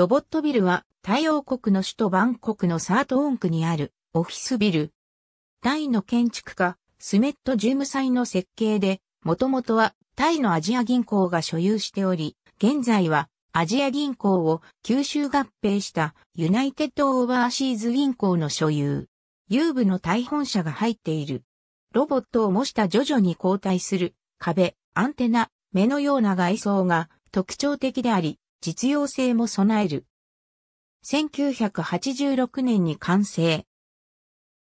ロボットビルは、タイ王国の首都バンコクのサートオン区にあるオフィスビル。タイの建築家、スメット・ジュムサイの設計で、もともとはタイのアジア銀行が所有しており、現在はアジア銀行を吸収合併したユナイテッド・オーバーシーズ銀行の所有。遊部の台本社が入っている。ロボットを模した徐々に後退する壁、アンテナ、目のような外装が特徴的であり、実用性も備える。1986年に完成。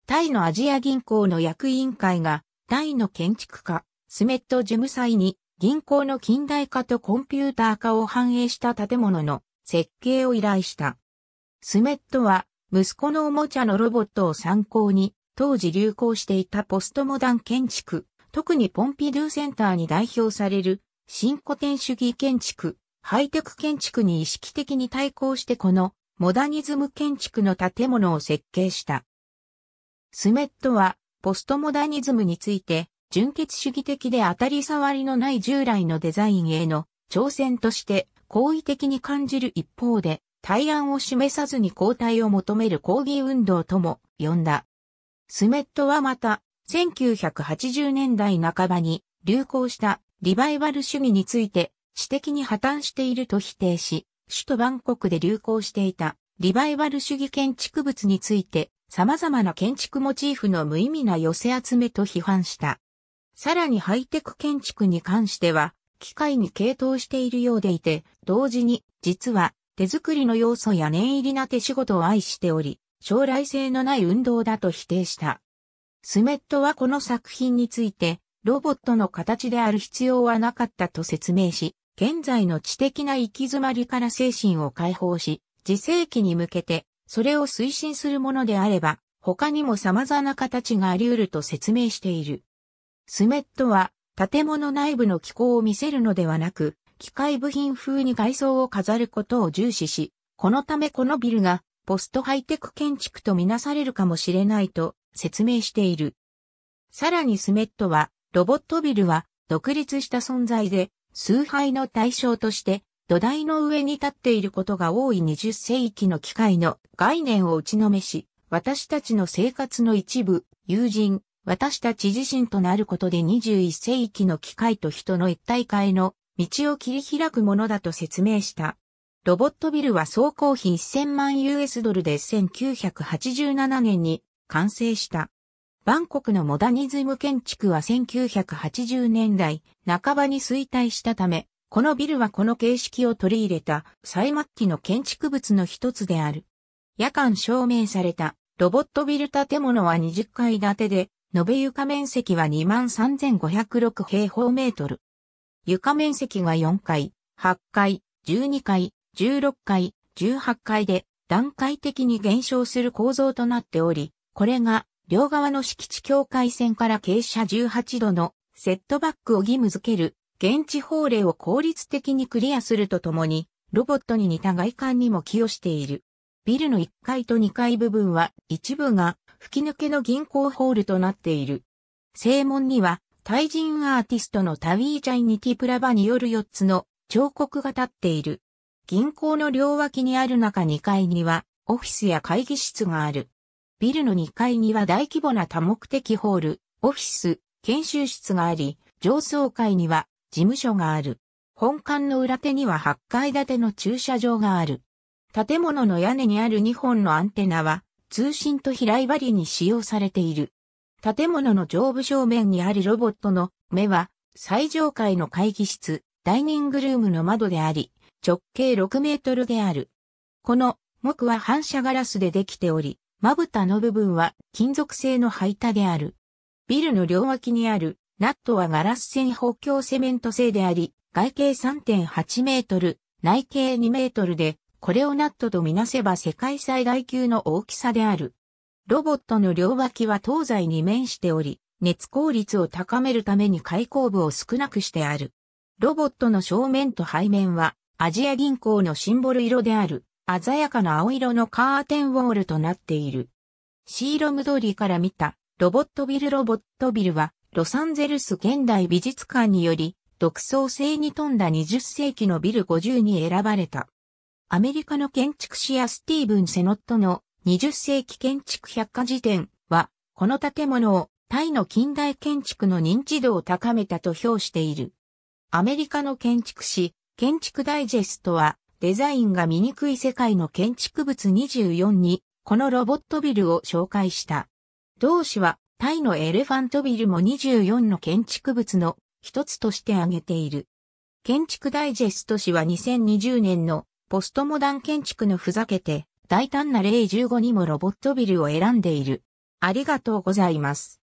タイのアジア銀行の役員会が、タイの建築家、スメット・ジェムサイに、銀行の近代化とコンピューター化を反映した建物の設計を依頼した。スメットは、息子のおもちゃのロボットを参考に、当時流行していたポストモダン建築、特にポンピドゥセンターに代表される、新古典主義建築、ハイテク建築に意識的に対抗してこのモダニズム建築の建物を設計した。スメットはポストモダニズムについて純血主義的で当たり障りのない従来のデザインへの挑戦として好意的に感じる一方で対案を示さずに交代を求める抗議運動とも呼んだ。スメットはまた1980年代半ばに流行したリバイバル主義について私的に破綻していると否定し、首都バンコクで流行していたリバイバル主義建築物について様々な建築モチーフの無意味な寄せ集めと批判した。さらにハイテク建築に関しては、機械に傾倒しているようでいて、同時に、実は、手作りの要素や念入りな手仕事を愛しており、将来性のない運動だと否定した。スメットはこの作品について、ロボットの形である必要はなかったと説明し、現在の知的な行き詰まりから精神を解放し、自世紀に向けて、それを推進するものであれば、他にも様々な形があり得ると説明している。スメットは、建物内部の機構を見せるのではなく、機械部品風に外装を飾ることを重視し、このためこのビルがポストハイテク建築とみなされるかもしれないと説明している。さらにスメットは、ロボットビルは独立した存在で、崇拝の対象として、土台の上に立っていることが多い20世紀の機械の概念を打ちのめし、私たちの生活の一部、友人、私たち自身となることで21世紀の機械と人の一体化への道を切り開くものだと説明した。ロボットビルは総工費1000万 US ドルで1987年に完成した。バンコクのモダニズム建築は1980年代半ばに衰退したため、このビルはこの形式を取り入れた最末期の建築物の一つである。夜間照明されたロボットビル建物は20階建てで、延べ床面積は23,506平方メートル。床面積が4階、8階、12階、16階、18階で段階的に減少する構造となっており、これが両側の敷地境界線から傾斜18度のセットバックを義務付ける現地法令を効率的にクリアするとともに、ロボットに似た外観にも寄与している。ビルの1階と2階部分は一部が吹き抜けの銀行ホールとなっている。正門には、タイ人アーティストのタウィージャイニティプラバによる4つの彫刻が立っている。銀行の両脇にある中2階には、オフィスや会議室がある。ビルの2階には大規模な多目的ホール、オフィス、研修室があり、上層階には事務所がある。本館の裏手には8階建ての駐車場がある。建物の屋根にある2本のアンテナは通信と平い針に使用されている。建物の上部正面にあるロボットの目は最上階の会議室、ダイニングルームの窓であり、直径6メートルである。この木は反射ガラスでできており、まぶたの部分は金属製の配板である。ビルの両脇にあるナットはガラス線補強セメント製であり、外径3.8メートル、内径2メートルで、これをナットとみなせば世界最大級の大きさである。ロボットの両脇は東西に面しており、熱効率を高めるために開口部を少なくしてある。ロボットの正面と背面は、アジア銀行のシンボル色である鮮やかな青色のカーテンウォールとなっている。シーロム通りから見たロボットビルロボットビルはロサンゼルス現代美術館により独創性に富んだ20世紀のビル50に選ばれた。アメリカの建築士やスティーブン・セノットの20世紀建築百科事典はこの建物をタイの近代建築の認知度を高めたと評している。アメリカの建築士、建築ダイジェストはデザインが醜い世界の建築物24に、このロボットビルを紹介した。同氏は、タイのエレファントビルも24の建築物の一つとして挙げている。建築ダイジェスト氏は2020年のポストモダン建築のふざけて大胆な例15にもロボットビルを選んでいる。ありがとうございます。